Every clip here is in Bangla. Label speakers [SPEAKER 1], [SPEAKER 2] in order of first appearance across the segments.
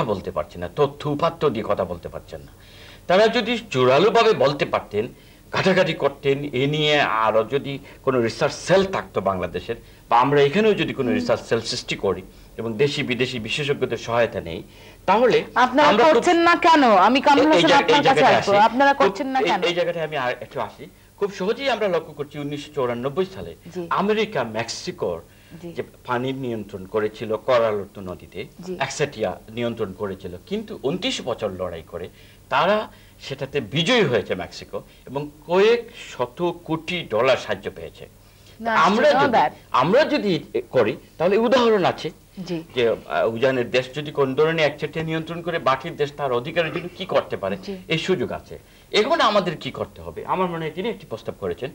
[SPEAKER 1] কথা বলতে পারছেন না তথ্য উপাত্য দিয়ে কথা বলতে পারছেন না তারা যদি জোরালোভাবে বলতে পারতেন ঘাটাঘাটি করতেন এ নিয়ে আরও যদি কোনো রিসার্চ সেল থাকতো বাংলাদেশের বা আমরা এখানেও যদি কোনো রিসার্চ সেল সৃষ্টি করি এবং দেশি বিদেশি বিশেষজ্ঞদের সহায়তা নেই তাহলে আপনারা করছেন
[SPEAKER 2] না কেন আমি আপনার কাছে আসবো
[SPEAKER 1] আপনারা করছেন না কেন এই জায়গাটায় আমি একটু আসি খুব সহজেই আমরা লক্ষ্য করছি উনিশশো সালে আমেরিকা মেক্সিকোর যে পানির নিয়ন্ত্রণ করেছিল করালত নদীতে একসাটিয়া নিয়ন্ত্রণ করেছিল কিন্তু উনত্রিশ বছর লড়াই করে তারা সেটাতে বিজয়ী হয়েছে মেক্সিকো এবং কয়েক শত কোটি ডলার সাহায্য পেয়েছে আমরা আমরা যদি করি তাহলে উদাহরণ আছে যে উজানের দেশ যদি কোন ধরনের একচেটিয়া নিয়ন্ত্রণ করে বাকির দেশ তার অধিকারের জন্য কি করতে পারে এই সুযোগ আছে এখন আমাদের কি করতে হবে আমার মনে হয় তিনি একটি প্রস্তাব করেছেন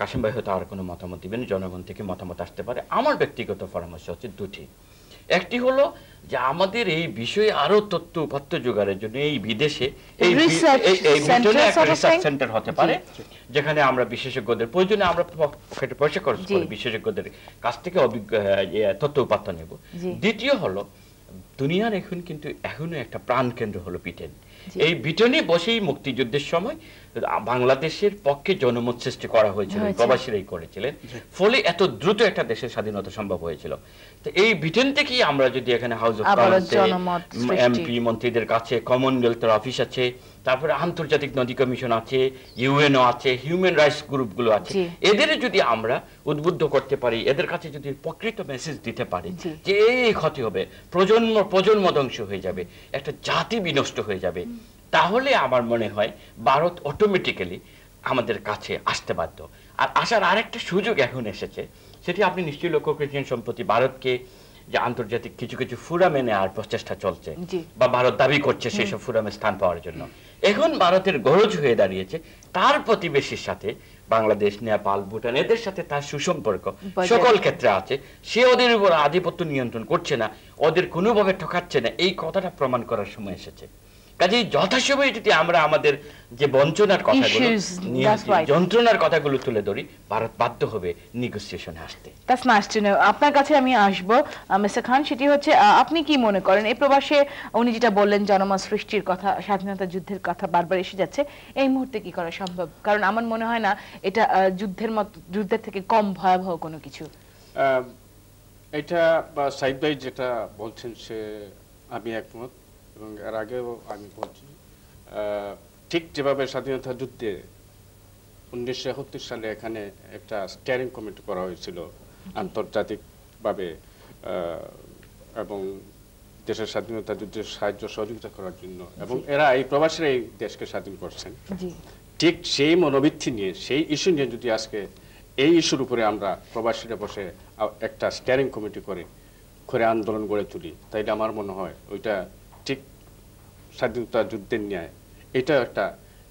[SPEAKER 1] কাশিম ভাই হয়তো আর কোনো মতামত দিবেন জনগণ থেকে মতামত আসতে পারে আমার ব্যক্তিগত পরামর্শ হচ্ছে দুটি একটি হলো যে আমাদের এই বিষয়ে আরো তথ্য উপাত্ত যোগাড়ের জন্য এই বিদেশে সেন্টার হতে পারে যেখানে আমরা বিশেষজ্ঞদের প্রয়োজনে আমরা পকেটে পয়সা খরচ করি বিশেষজ্ঞদের কাছ থেকে অভিজ্ঞ তথ্য উপাত্ত নেব দ্বিতীয় হলো দুনিয়ার এখন কিন্তু এখনো একটা প্রাণ কেন্দ্র হলো পিটেন এই ব্রিটেনে বসেই মুক্তিযুদ্ধের সময় বাংলাদেশের পক্ষে জনমত সৃষ্টি করা হয়েছিল প্রবাসীরাই করেছিলেন ফলে এত দ্রুত একটা দেশের স্বাধীনতা সম্ভব হয়েছিল তো এই ব্রিটেন থেকেই আমরা যদি এখানে হাউস অফ এমপি মন্ত্রীদের কাছে কমনওয়েলথের অফিস আছে তারপরে আন্তর্জাতিক নদী কমিশন আছে ইউএনও আছে হিউম্যান রাইটস গ্রুপগুলো আছে এদের যদি আমরা উদ্বুদ্ধ করতে পারি এদের কাছে যদি প্রকৃত মেসেজ দিতে পারি যে এই ক্ষতি হবে প্রজন্ম প্রজন্ম ধ্বংস হয়ে যাবে একটা জাতি বিনষ্ট হয়ে যাবে তাহলে আমার মনে হয় ভারত অটোমেটিক্যালি আমাদের কাছে আসতে বাধ্য আর আসার আরেকটা সুযোগ এখন এসেছে সেটি আপনি নিশ্চয়ই লক্ষ্য করেছেন সম্প্রতি ভারতকে যে আন্তর্জাতিক কিছু কিছু ফোরামে নেওয়ার প্রচেষ্টা চলছে বা ভারত দাবি করছে সেই সব ফোরামে স্থান পাওয়ার জন্য এখন ভারতের গরজ হয়ে দাঁড়িয়েছে তার প্রতিবেশীর সাথে বাংলাদেশ নেপাল ভুটান এদের সাথে তার সুসম্পর্ক সকল ক্ষেত্রে আছে সে ওদের উপর আধিপত্য নিয়ন্ত্রণ করছে না ওদের কোনোভাবে ঠকাচ্ছে না এই কথাটা প্রমাণ করার সময় এসেছে কাজে যথাসময়ে যদি আমরা আমাদের যে বঞ্চনার কথাগুলো যন্ত্রণার কথাগুলো তুলে ধরি ভারত বাধ্য হবে নেগোসিয়েশনে আসতে
[SPEAKER 2] দ্যাটস নাইস আপনার কাছে আমি আসব মিস্টার খান সেটি হচ্ছে আপনি কি মনে করেন এই প্রবাসে উনি যেটা বললেন জনমত সৃষ্টির কথা স্বাধীনতা যুদ্ধের কথা বারবার এসে যাচ্ছে এই মুহূর্তে কি করা সম্ভব কারণ আমার মনে হয় না এটা যুদ্ধের মত যুদ্ধের থেকে কম ভয়াবহ কোনো কিছু
[SPEAKER 3] এটা সাইদ ভাই যেটা বলছেন সে আমি একমত এবং এর আগেও আমি বলছি ঠিক যেভাবে স্বাধীনতা যুদ্ধে উনিশশো সালে এখানে একটা স্টিয়ারিং কমিটি করা হয়েছিল আন্তর্জাতিকভাবে এবং দেশের স্বাধীনতা যুদ্ধে সাহায্য সহযোগিতা করার জন্য এবং এরা এই প্রবাসীরা এই দেশকে স্বাধীন করছেন ঠিক সেই মনোবৃত্তি নিয়ে সেই ইস্যু নিয়ে যদি আজকে এই ইস্যুর উপরে আমরা প্রবাসীরা বসে একটা স্টিয়ারিং কমিটি করে করে আন্দোলন গড়ে তুলি তাইলে আমার মনে হয় ওইটা স্বাধীনতা যুদ্ধের ন্যায় এটা একটা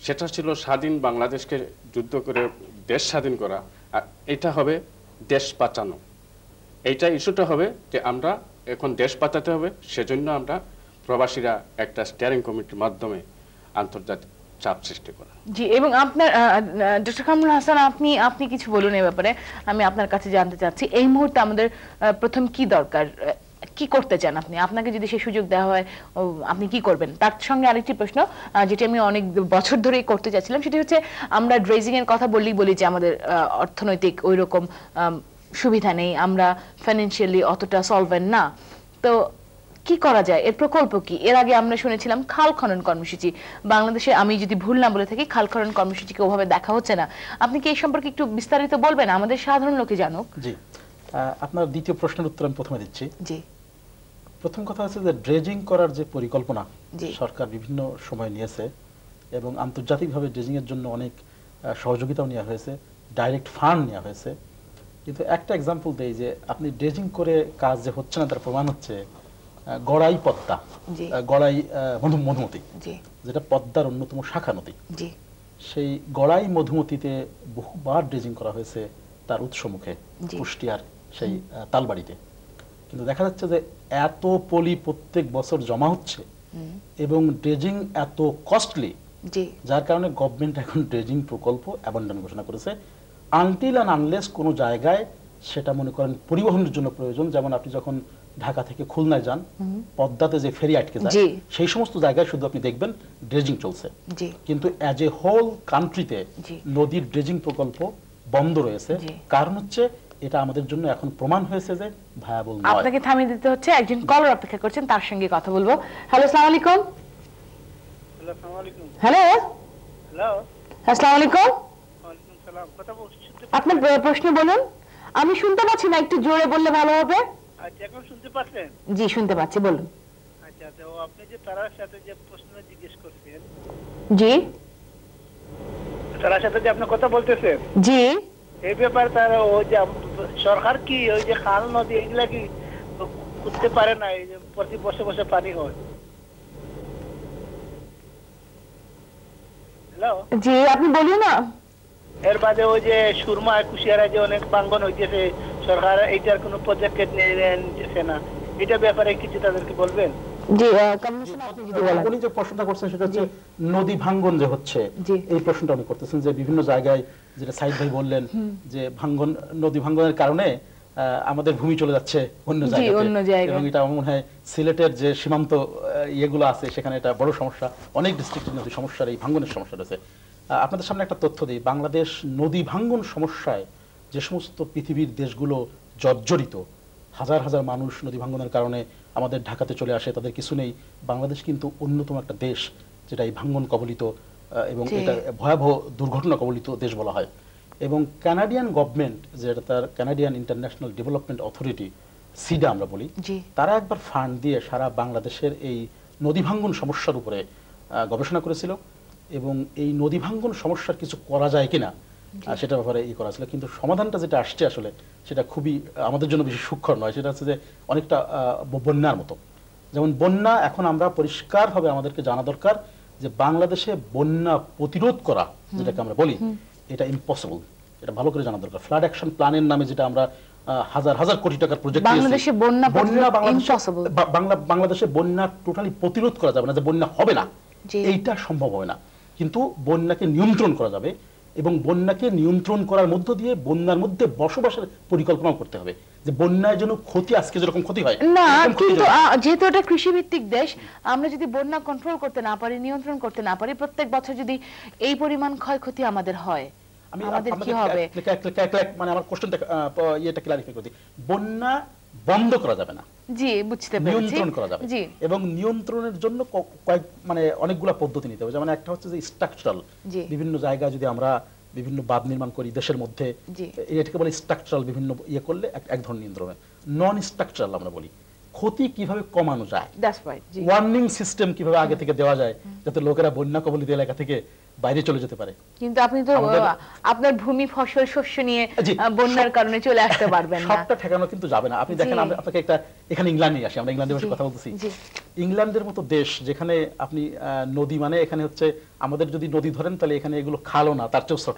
[SPEAKER 3] সেটা ছিল স্বাধীন বাংলাদেশকে যুদ্ধ করে দেশ স্বাধীন করা আর এটা হবে দেশ বাঁচানো এইটা ইস্যুটা হবে যে আমরা এখন দেশ বাঁচাতে হবে সেজন্য আমরা প্রবাসীরা একটা স্টিয়ারিং কমিটির মাধ্যমে আন্তর্জাতিক চাপ সৃষ্টি
[SPEAKER 2] করা জি এবং আপনার ডক্টর কামরুল হাসান আপনি আপনি কিছু বলুন এ ব্যাপারে আমি আপনার কাছে জানতে চাচ্ছি এই মুহূর্তে আমাদের প্রথম কি দরকার কি করতে চান আপনি আপনাকে যদি সেই সুযোগ দেওয়া হয় আপনি কি করবেন তার সঙ্গে আরেকটি প্রশ্ন যেটি আমি অনেক বছর ধরে করতে চাচ্ছিলাম সেটি হচ্ছে আমরা ড্রেজিং এর কথা বললেই বলি যে আমাদের অর্থনৈতিক ওই রকম সুবিধা নেই আমরা ফাইন্যান্সিয়ালি অতটা সলভেন না তো কি করা যায় এর প্রকল্প কি এর আগে আমরা শুনেছিলাম খাল খনন কর্মসূচি বাংলাদেশে আমি যদি ভুল না বলে থাকি খাল খনন কর্মসূচিকে ওভাবে দেখা হচ্ছে না আপনি কি এই সম্পর্কে একটু বিস্তারিত বলবেন আমাদের সাধারণ লোকে জানুক
[SPEAKER 4] জি আপনার দ্বিতীয় প্রশ্নের উত্তর আমি প্রথমে দিচ্ছি জি প্রথম কথা হচ্ছে যে ড্রেজিং করার যে পরিকল্পনা সরকার বিভিন্ন সময় নিয়েছে এবং আন্তর্জাতিকভাবে ড্রেজিং এর জন্য অনেক সহযোগিতাও নেওয়া হয়েছে ডাইরেক্ট ফান্ড নেওয়া হয়েছে কিন্তু একটা এক্সাম্পল দেই যে আপনি ড্রেজিং করে কাজ যে হচ্ছে না তার প্রমাণ হচ্ছে গড়াই পদ্মা গড়াই মধুমতি যেটা পদ্মার অন্যতম শাখা নদী সেই গড়াই মধুমতিতে বহুবার ড্রেজিং করা হয়েছে তার উৎসমুখে কুষ্টিয়ার সেই তালবাড়িতে কিন্তু দেখা যাচ্ছে যে এত পলি প্রত্যেক বছর জমা হচ্ছে এবং ড্রেজিং এত কস্টলি যার কারণে গভর্নমেন্ট এখন ড্রেজিং প্রকল্প অ্যাবান্ডন ঘোষণা করেছে আনটিল অ্যান্ড আনলেস কোনো জায়গায় সেটা মনে করেন পরিবহনের জন্য প্রয়োজন যেমন আপনি যখন ঢাকা থেকে খুলনায় যান পদ্মাতে যে ফেরি আটকে যায় সেই সমস্ত জায়গায় শুধু আপনি দেখবেন ড্রেজিং চলছে কিন্তু অ্যাজ এ হোল কান্ট্রিতে নদীর ড্রেজিং প্রকল্প বন্ধ রয়েছে কারণ হচ্ছে এটা আমাদের জন্য এখন প্রমাণ হয়েছে যে ভায়াবল আপনাকে
[SPEAKER 2] থামিয়ে দিতে হচ্ছে একজন কলার অপেক্ষা করছেন তার সঙ্গে কথা বলবো হ্যালো আসসালামু আলাইকুম হ্যালো আসসালামু আলাইকুম প্রশ্ন বলুন আমি শুনতে পাচ্ছি না একটু জোরে বললে ভালো হবে
[SPEAKER 5] আচ্ছা এখন শুনতে পাচ্ছেন জি শুনতে পাচ্ছি বলুন আচ্ছা তো আচ্ছা, আপনি যে তারার সাথে যে প্রশ্ন জিজ্ঞেস করছেন জি তারার সাথে যে আপনি কথা বলতেছেন জি এই ব্যাপারে ওই যে সরকার কি ওই যে খাল নদী কি করতে পারে না এই যে প্রতি বসে বসে পানি হয়
[SPEAKER 2] জি আপনি বলুন না
[SPEAKER 5] এর বাদে ওই যে সুরমা কুশিয়ারা যে অনেক প্রাঙ্গন হইতেছে সরকার এইটার কোনো পদক্ষেপ নিতেছে না এটা ব্যাপারে কিছু তাদেরকে বলবেন
[SPEAKER 2] আমাদের ভূমি
[SPEAKER 4] চলে যাচ্ছে অন্য জায়গায় এবং এটা মনে হয় সিলেটের যে সীমান্ত ইয়েগুলো আছে সেখানে এটা বড় সমস্যা অনেক ডিস্ট্রিক্টের নদী সমস্যার এই ভাঙ্গনের সমস্যা রয়েছে আপনাদের সামনে একটা তথ্য দিই বাংলাদেশ নদী ভাঙ্গন সমস্যায় যে সমস্ত পৃথিবীর দেশগুলো জর্জরিত হাজার হাজার মানুষ নদী ভাঙ্গনের কারণে আমাদের ঢাকাতে চলে আসে তাদের কিছু নেই বাংলাদেশ কিন্তু অন্যতম একটা দেশ যেটা এই ভাঙ্গন কবলিত এবং এটা ভয়াবহ দুর্ঘটনা কবলিত দেশ বলা হয় এবং ক্যানাডিয়ান গভর্নমেন্ট যেটা তার Canadian international development authority CIDA আমরা বলি তারা একবার ফান্ড দিয়ে সারা বাংলাদেশের এই নদী ভাঙ্গন সমস্যার উপরে গবেষণা করেছিল এবং এই নদী ভাঙ্গন সমস্যার কিছু করা যায় কিনা আর সেটা ব্যাপারে ই করা ছিল কিন্তু সমাধানটা যেটা আসছে আসলে সেটা খুবই আমাদের জন্য বেশি সূক্ষ্ম নয় সেটা হচ্ছে যে অনেকটা বন্যার মতো যেমন বন্যা এখন আমরা পরিষ্কারভাবে আমাদেরকে জানা দরকার যে বাংলাদেশে বন্যা প্রতিরোধ করা যেটাকে আমরা বলি এটা ইম্পসিবল এটা ভালো করে জানা দরকার ফ্লাড অ্যাকশন প্ল্যানের নামে যেটা আমরা হাজার হাজার কোটি টাকার প্রজেক্ট বাংলাদেশে বন্যা বাংলা বাংলাদেশে বন্যা টোটালি প্রতিরোধ করা যাবে না যে বন্যা হবে না এইটা সম্ভব হবে না কিন্তু বন্যাকে নিয়ন্ত্রণ করা যাবে এবং বন্যাকে নিয়ন্ত্রণ করার মধ্য দিয়ে বন্যার মধ্যে বসবাসের পরিকল্পনা করতে হবে যে জন্য ক্ষতি আজকে যেরকম ক্ষতি হয় না কিন্তু
[SPEAKER 2] যেহেতু এটা কৃষিভিত্তিক দেশ আমরা যদি বন্যা কন্ট্রোল করতে না পারি নিয়ন্ত্রণ করতে না পারি প্রত্যেক বছর যদি এই পরিমাণ ক্ষয়ক্ষতি আমাদের হয় আমাদের কি হবে
[SPEAKER 4] মানে আমার কোশ্চেনটা ইয়েটা ক্লারিফাই বন্যা বন্ধ করা যাবে না
[SPEAKER 2] জি বুঝতে পেরেছি নিয়ন্ত্রণ করা যাবে জি
[SPEAKER 4] এবং নিয়ন্ত্রণের জন্য কয়েক মানে অনেকগুলা পদ্ধতি নিতে হবে যেমন একটা হচ্ছে যে স্ট্রাকচারাল বিভিন্ন জায়গা যদি আমরা বিভিন্ন বাদ নির্মাণ করি দেশের মধ্যে এটাকে বলে স্ট্রাকচারাল বিভিন্ন ইয়ে করলে এক ধরনের নিয়ন্ত্রণ নন স্ট্রাকচারাল আমরা বলি ক্ষতি কিভাবে কমানো যায় ওয়ার্নিং সিস্টেম কিভাবে আগে থেকে দেওয়া যায় যাতে লোকেরা বন্যা কবলিত এলাকা থেকে বাইরে চলে যেতে পারে
[SPEAKER 2] কিন্তু আপনি তো আপনার ভূমি ফসল শস্য নিয়ে বন্যার কারণে চলে আসতে পারবেন না সবটা
[SPEAKER 4] ঠেকানো কিন্তু যাবে না আপনি দেখেন আমি আপনাকে একটা এখানে ইংল্যান্ডে আসি আমরা ইংল্যান্ডের ভাষায় কথা বলতেছি ইংল্যান্ডের মতো দেশ যেখানে আপনি নদী মানে এখানে হচ্ছে আমাদের যদি নদী ধরেন তাহলে এখানে এগুলো খালও না তার চেয়েও ছোট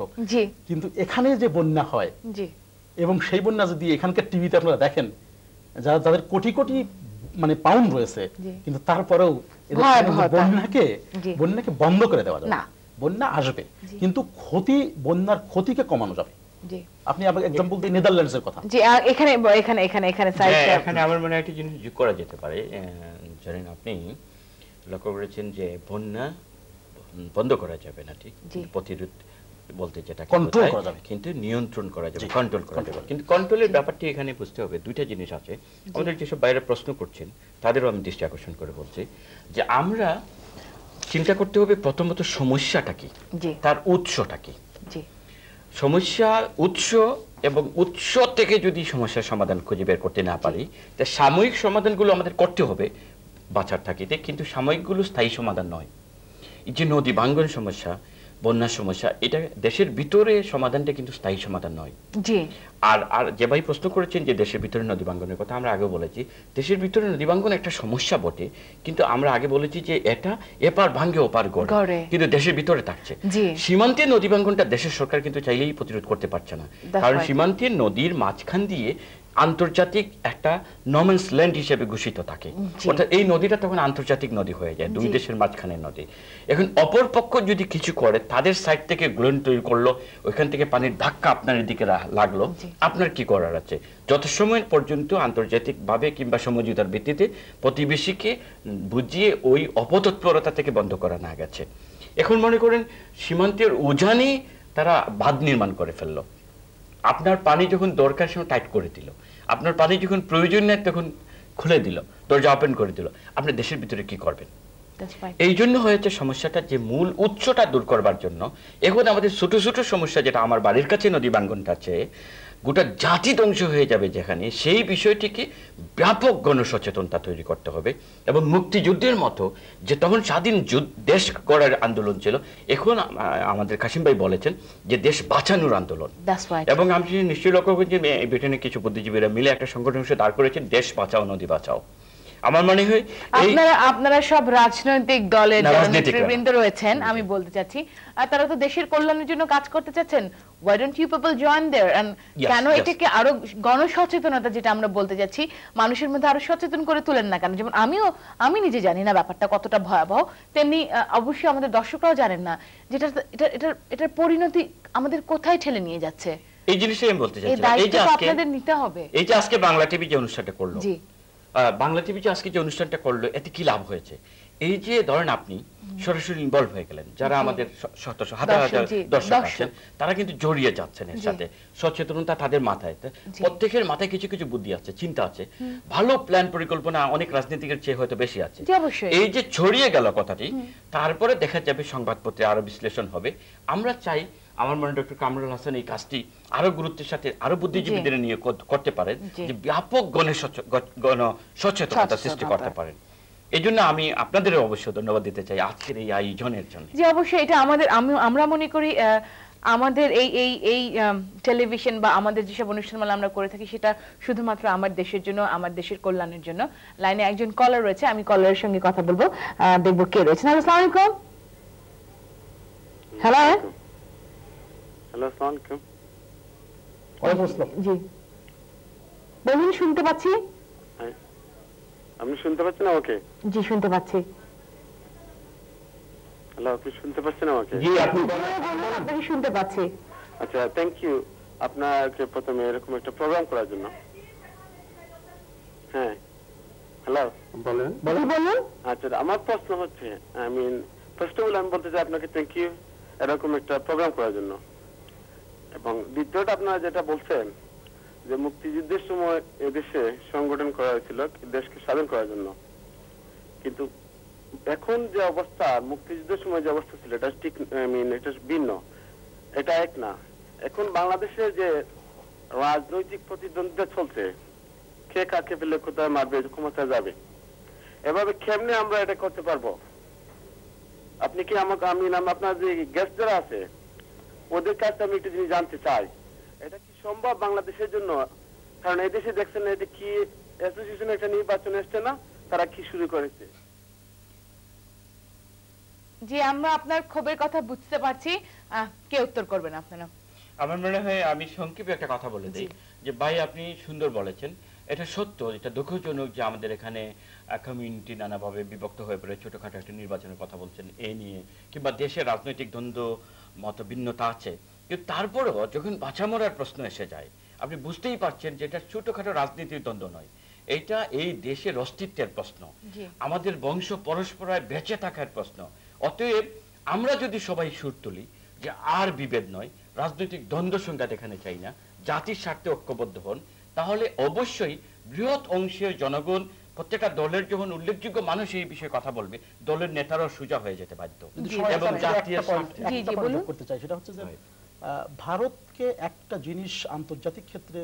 [SPEAKER 4] কিন্তু এখানে যে বন্যা হয় এবং সেই বন্যা যদি এখানকার টিভিতে আপনারা দেখেন যারা যাদের কোটি কোটি মানে পাউন্ড রয়েছে কিন্তু তারপরেও বন্যাকে বন্যাকে বন্ধ করে দেওয়া যায় না বন্যা আসবে কিন্তু ক্ষতি বন্যার ক্ষতিকে কমানো যাবে আপনি আমাকে এক্সাম্পল দিই নেদারল্যান্ডসের কথা
[SPEAKER 2] জি এখানে এখানে এখানে এখানে হ্যাঁ, এখানে
[SPEAKER 4] আমার মনে একটা জিনিস যোগ করা যেতে পারে
[SPEAKER 1] জানেন আপনি লক্ষ্য করেছেন যে বন্যা বন্ধ করা যাবে না ঠিক প্রতিরোধ বলতে যেটা কন্ট্রোল করা যাবে কিন্তু নিয়ন্ত্রণ করা যাবে কন্ট্রোল করা যাবে কিন্তু কন্ট্রোলের ব্যাপারটি এখানে বুঝতে হবে দুইটা জিনিস আছে আমাদের যেসব বাইরে প্রশ্ন করছেন তাদেরও আমি দৃষ্টি আকর্ষণ করে বলছি যে আমরা চিন্তা করতে হবে প্রথমত সমস্যাটা কি তার উৎসটা কি সমস্যা উৎস এবং উৎস থেকে যদি সমস্যার সমাধান খুঁজে বের করতে না পারি তা সাময়িক সমাধানগুলো আমাদের করতে হবে বাঁচার থাকিতে কিন্তু সাময়িকগুলো স্থায়ী সমাধান নয় এই যে নদী ভাঙ্গন সমস্যা বন্যার সমস্যা এটা দেশের ভিতরে সমাধানটা কিন্তু স্থায়ী সমাধান নয় জি আর আর যে ভাই প্রশ্ন করেছেন যে দেশের ভিতরে নদী বাঙ্গনের কথা আমরা আগে বলেছি দেশের ভিতরে নদী বাঙ্গন একটা সমস্যা বটে কিন্তু আমরা আগে বলেছি যে এটা এপার ভাঙ্গে ওপার গড়ে কিন্তু দেশের ভিতরে থাকছে সীমান্তে নদী বাঙ্গনটা দেশের সরকার কিন্তু চাইলেই প্রতিরোধ করতে পারছে না কারণ সীমান্তের নদীর মাঝখান দিয়ে আন্তর্জাতিক একটা নমেন্স ল্যান্ড হিসেবে ঘোষিত থাকে অর্থাৎ এই নদীটা তখন আন্তর্জাতিক নদী হয়ে যায় দুই দেশের মাঝখানের নদী এখন অপর পক্ষ যদি কিছু করে তাদের সাইড থেকে গ্লোন তৈরি করলো ওইখান থেকে পানির ধাক্কা আপনার দিকে লাগলো আপনার কি করার আছে যত সময় পর্যন্ত আন্তর্জাতিকভাবে কিংবা সমঝোতার ভিত্তিতে প্রতিবেশীকে বুঝিয়ে ওই অপতৎপরতা থেকে বন্ধ করা না গেছে এখন মনে করেন সীমান্তের উজানে তারা বাঁধ নির্মাণ করে ফেললো আপনার পানি যখন দরকার সময় টাইট করে দিল আপনার পানি যখন প্রয়োজন নেই তখন খুলে দিল দরজা ওপেন করে দিল আপনি দেশের ভিতরে কি করবেন এই জন্য হয়েছে সমস্যাটা যে মূল উৎসটা দূর করবার জন্য এখন আমাদের ছোট ছোট সমস্যা যেটা আমার বাড়ির কাছে নদী বাঙ্গনটা আছে গোটা জাতি ধ্বংস হয়ে যাবে যেখানে সেই বিষয়টিকে ব্যাপক গণসচেতনতা তৈরি করতে হবে এবং মুক্তিযুদ্ধের মতো যে তখন স্বাধীন দেশ করার আন্দোলন ছিল এখন আমাদের কাশিম ভাই বলেছেন যে দেশ বাঁচানোর আন্দোলন এবং আমি নিশ্চয়ই লক্ষ্য করছি ব্রিটেনের কিছু বুদ্ধিজীবীরা মিলে একটা সংগঠন হিসেবে দাঁড় করেছেন দেশ বাঁচাও নদী বাঁচাও আমার মনে হয় আপনারা
[SPEAKER 2] আপনারা সব রাজনৈতিক দলের নেতৃবৃন্দ রয়েছেন আমি বলতে চাচ্ছি তারা তো দেশের কল্যাণের জন্য কাজ করতে চাচ্ছেন why don't you people join there and কেন এটাকে আরো গণসচেতনতা যেটা আমরা বলতে যাচ্ছি মানুষের মধ্যে আরো সচেতন করে তুলেন না কেন যেমন আমিও আমি নিজে জানি না ব্যাপারটা কতটা ভয়াবহ তেমনি অবশ্যই আমাদের দর্শকরাও জানেন না যেটা এটা এটার এটার পরিণতি আমাদের কোথায় ঠেলে নিয়ে যাচ্ছে
[SPEAKER 1] এই জিনিসটাই আমি বলতে চাইছি এই যে আপনাদের নিতে হবে এই যে আজকে বাংলা টিভি যে অনুষ্ঠানটা করলো বাংলা টিভি যে আজকে যে অনুষ্ঠানটা করলো এতে কি লাভ হয়েছে এই যে ধরেন আপনি সরাসরি ইনভলভ হয়ে গেলেন যারা আমাদের তারা কিন্তু জড়িয়ে যাচ্ছেন এর সাথে সচেতনতা তাদের মাথায় প্রত্যেকের মাথায় কিছু কিছু বুদ্ধি আছে চিন্তা আছে ভালো প্ল্যান পরিকল্পনা অনেক রাজনীতিকের চেয়ে হয়তো বেশি আছে এই যে ছড়িয়ে গেল কথাটি তারপরে দেখা যাবে সংবাদপত্রে আরো বিশ্লেষণ হবে আমরা চাই আমার মনে ডক্টর কামরুল হাসান এই কাজটি আরো গুরুত্বের সাথে আরো বুদ্ধিজীবীদের নিয়ে করতে পারেন যে ব্যাপক গণ সচেতনতা সৃষ্টি করতে পারেন এজন্য আমি আপনাদের অবশ্যই ধন্যবাদ দিতে চাই আজকের এই আয়োজনের জন্য
[SPEAKER 2] জি অবশ্যই এটা আমাদের আমি আমরা মনে করি আমাদের এই এই এই টেলিভিশন বা আমাদের যেসব অনুষ্ঠানমালা আমরা করে থাকি সেটা শুধুমাত্র আমার দেশের জন্য আমার দেশের কল্যাণের জন্য লাইনে একজন কলার রয়েছে আমি কলারের সঙ্গে কথা বলবো দেখব কে রয়েছে হ্যালো আসসালামু আলাইকুম হ্যালো হ্যালো আসসালামু আলাইকুম জি বলুন শুনতে পাচ্ছি
[SPEAKER 5] আপনি শুনতে পাচ্ছেন আমাকে
[SPEAKER 2] জি শুনতে পাচ্ছি
[SPEAKER 5] হ্যালো আপনি শুনতে পাচ্ছেন আমাকে জি আপনি হ্যাঁ,
[SPEAKER 2] হ্যাঁ, হ্যাঁ, আপনি শুনতে পাচ্ছি
[SPEAKER 5] আচ্ছা থ্যাংক ইউ আপনাকে প্রথমে এরকম একটা প্রোগ্রাম করার জন্য হ্যাঁ হ্যালো বলেন বলেন আচ্ছা আমার প্রশ্ন হচ্ছে I mean first of all আমি বলতে চাই আপনাকে থ্যাংক ইউ এরকম একটা প্রোগ্রাম করার জন্য এবং দ্বিতীয়টা আপনারা যেটা বলছেন যে মুক্তিযুদ্ধের সময় এদেশে সংগঠন করা হয়েছিল দেশকে স্বাধীন করার জন্য কিন্তু এখন যে অবস্থা মুক্তিযুদ্ধের সময় যে অবস্থা ছিল এটা ঠিক মিন এটা ভিন্ন এটা এক না এখন বাংলাদেশে যে রাজনৈতিক প্রতিদ্বন্দ্বিতা চলছে কে কাকে পেলে কোথায় মারবে ক্ষমতায় যাবে এভাবে কেমনে আমরা এটা করতে পারবো আপনি কি আমাকে আমি নাম আপনার যে গেস্ট যারা আছে ওদের কাছে আমি একটু জিনিস জানতে চাই এটা কি সম্ভব বাংলাদেশের জন্য কারণ এদেশে দেখছেন এটা কি অ্যাসোসিয়েশন একটা নির্বাচন আসছে না তারা কি শুরু করেছে
[SPEAKER 2] জি আমরা আপনার খবরের কথা বুঝতে পারছি কে উত্তর করবেন আপনারা
[SPEAKER 1] আমার মনে হয় আমি সংক্ষেপে একটা কথা বলে দিই যে ভাই আপনি সুন্দর বলেছেন এটা সত্য এটা দুঃখজনক যে আমাদের এখানে কমিউনিটি নানাভাবে বিভক্ত হয়ে পড়ে ছোটখাটো একটা নির্বাচনের কথা বলছেন এ নিয়ে কিংবা দেশের রাজনৈতিক দ্বন্দ্ব মতভিন্নতা আছে কিন্তু তারপরেও যখন বাছা মরার প্রশ্ন এসে যায় আপনি বুঝতেই পারছেন যে এটা ছোটখাটো রাজনীতির দ্বন্দ্ব নয় এটা এই দেশের অস্তিত্বের প্রশ্ন আমাদের বংশ পরস্পরায় বেঁচে থাকার প্রশ্ন অতএব আমরা যদি সবাই সুর তুলি যে আর বিভেদ নয় রাজনৈতিক দ্বন্দ্ব সংঘাত এখানে চাই না জাতির স্বার্থে ঐক্যবদ্ধ হন তাহলে অবশ্যই বৃহৎ অংশের জনগণ প্রত্যেকটা দলের যখন উল্লেখযোগ্য মানুষ এই বিষয়ে কথা বলবে দলের নেতারাও সোজা হয়ে যেতে বাধ্য এবং জাতীয়
[SPEAKER 4] করতে চাই সেটা হচ্ছে ভারতকে একটা জিনিস আন্তর্জাতিক ক্ষেত্রে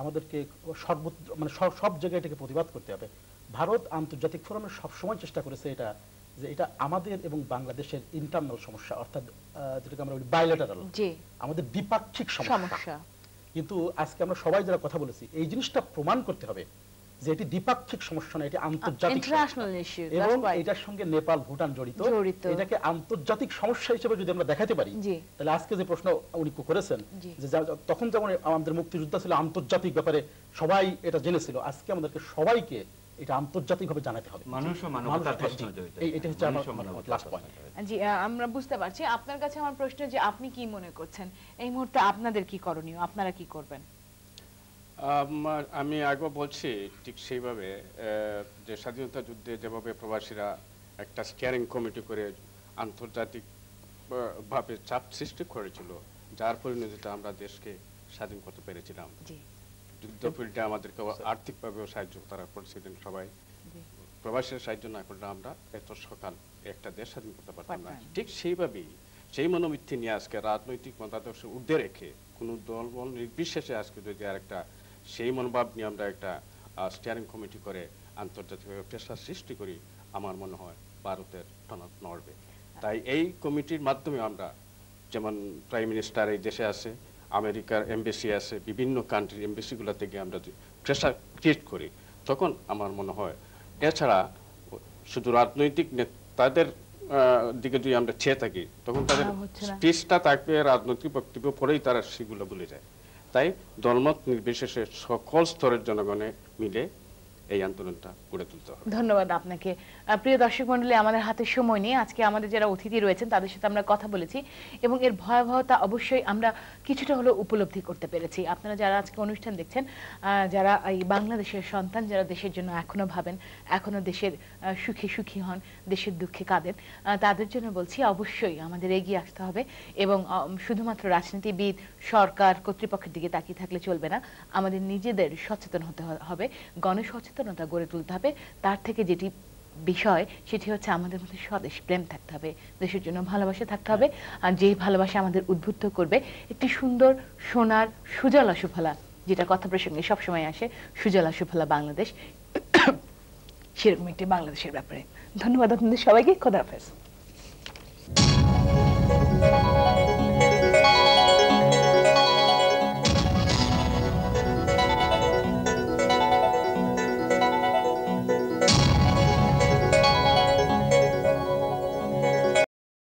[SPEAKER 4] আমাদেরকে সর্ব মানে সব জায়গায় এটাকে প্রতিবাদ করতে হবে ভারত আন্তর্জাতিক ফোরামে সবসময় চেষ্টা করেছে এটা যে এটা আমাদের এবং বাংলাদেশের ইন্টারনাল সমস্যা অর্থাৎ যেটাকে আমরা বলি বাইলেটারাল আমাদের দ্বিপাক্ষিক সমস্যা কিন্তু আজকে আমরা সবাই যারা কথা বলেছি এই জিনিসটা প্রমাণ করতে হবে যে এটি দ্বিপাক্ষিক সমস্যা না এটি আন্তর্জাতিক এবং এটার সঙ্গে নেপাল ভুটান জড়িত এটাকে আন্তর্জাতিক সমস্যা হিসেবে যদি আমরা দেখাতে পারি তাহলে আজকে যে প্রশ্ন উনি করেছেন যে তখন যেমন আমাদের মুক্তিযোদ্ধা ছিল আন্তর্জাতিক ব্যাপারে সবাই এটা জেনেছিল আজকে আমাদেরকে সবাইকে এটা আন্তর্জাতিকভাবে জানাতে হবে এটা হচ্ছে আমার লাস্ট পয়েন্ট
[SPEAKER 2] জি আমরা বুঝতে পারছি আপনার কাছে আমার প্রশ্ন যে আপনি কি মনে করছেন এই মুহূর্তে আপনাদের কি করণীয় আপনারা কি করবেন
[SPEAKER 3] আমি আগেও বলছি ঠিক সেইভাবে যে স্বাধীনতা যুদ্ধে যেভাবে প্রবাসীরা একটা স্টিয়ারিং কমিটি করে আন্তর্জাতিকভাবে চাপ সৃষ্টি করেছিল যার পরিণতিতে আমরা দেশকে স্বাধীন করতে পেরেছিলাম যুদ্ধ ফিল্ডে আমাদেরকে আর্থিকভাবেও সাহায্য তারা করেছিলেন সবাই প্রবাসীর সাহায্য না করলে আমরা এত সকাল একটা দেশ স্বাধীন করতে পারতাম না ঠিক সেইভাবেই সেই মনোবৃত্তি নিয়ে আজকে রাজনৈতিক মতাদর্শ উর্ধ্বে রেখে কোনো দলবল নির্বিশেষে আজকে যদি আরেকটা সেই মনোভাব নিয়ে আমরা একটা স্টিয়ারিং কমিটি করে আন্তর্জাতিকভাবে প্রেশার সৃষ্টি করি আমার মনে হয় ভারতের টনক নড়বে তাই এই কমিটির মাধ্যমে আমরা যেমন প্রাইম মিনিস্টার এই দেশে আছে আমেরিকার এমবেসি আছে বিভিন্ন কান্ট্রির এমবেসিগুলো থেকে আমরা প্রেশার ক্রিয়েট করি তখন আমার মনে হয় এছাড়া শুধু রাজনৈতিক নেতাদের দিকে যদি আমরা চেয়ে থাকি তখন তাদের স্পিচটা হ্যাঁ, থাকবে রাজনৈতিক বক্তব্য পরেই তারা সেগুলো ভুলে যায় তাই দলমত নির্বিশেষে সকল স্তরের জনগণে মিলে এই আন্দোলনটা গড়ে তুলতে হবে
[SPEAKER 2] ধন্যবাদ আপনাকে প্রিয় দর্শক মন্ডলী আমাদের হাতে সময় নেই আজকে আমাদের যারা অতিথি রয়েছেন তাদের সাথে আমরা কথা বলেছি এবং এর ভয়াবহতা অবশ্যই আমরা কিছুটা হলো উপলব্ধি করতে পেরেছি আপনারা যারা আজকে অনুষ্ঠান দেখছেন যারা এই বাংলাদেশের সন্তান যারা দেশের জন্য এখনো ভাবেন এখনো দেশের সুখী সুখী হন দেশের দুঃখে কাঁদেন তাদের জন্য বলছি অবশ্যই আমাদের এগিয়ে আসতে হবে এবং শুধুমাত্র রাজনীতিবিদ সরকার কর্তৃপক্ষের দিকে তাকিয়ে থাকলে চলবে না আমাদের নিজেদের সচেতন হতে হবে গণসচেতন সচেতনতা গড়ে তুলতে হবে তার থেকে যেটি বিষয় সেটি হচ্ছে আমাদের মধ্যে স্বদেশ প্রেম থাকতে হবে দেশের জন্য ভালোবাসা থাকতে হবে হ্যাঁ। আর যেই ভালোবাসা আমাদের উদ্বুদ্ধ করবে একটি সুন্দর সোনার সুজলা সুফলা যেটা কথা প্রসঙ্গে সবসময় আসে সুজলা সুফলা বাংলাদেশ সেরকম একটি বাংলাদেশের ব্যাপারে ধন্যবাদ আপনাদের সবাইকে খোদা হাফেজ